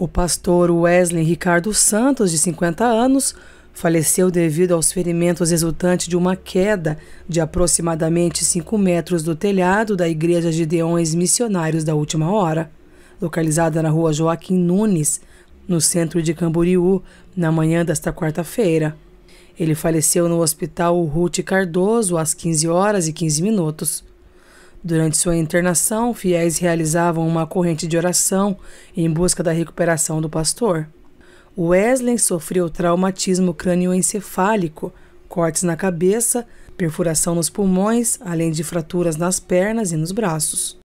O pastor Wesley Ricardo Santos, de 50 anos, faleceu devido aos ferimentos resultantes de uma queda de aproximadamente 5 metros do telhado da Igreja de Deões Missionários da Última Hora, localizada na rua Joaquim Nunes, no centro de Camboriú, na manhã desta quarta-feira. Ele faleceu no Hospital Ruth Cardoso às 15 horas e 15 minutos. Durante sua internação, fiéis realizavam uma corrente de oração em busca da recuperação do pastor. Wesley sofreu traumatismo crânioencefálico, cortes na cabeça, perfuração nos pulmões, além de fraturas nas pernas e nos braços.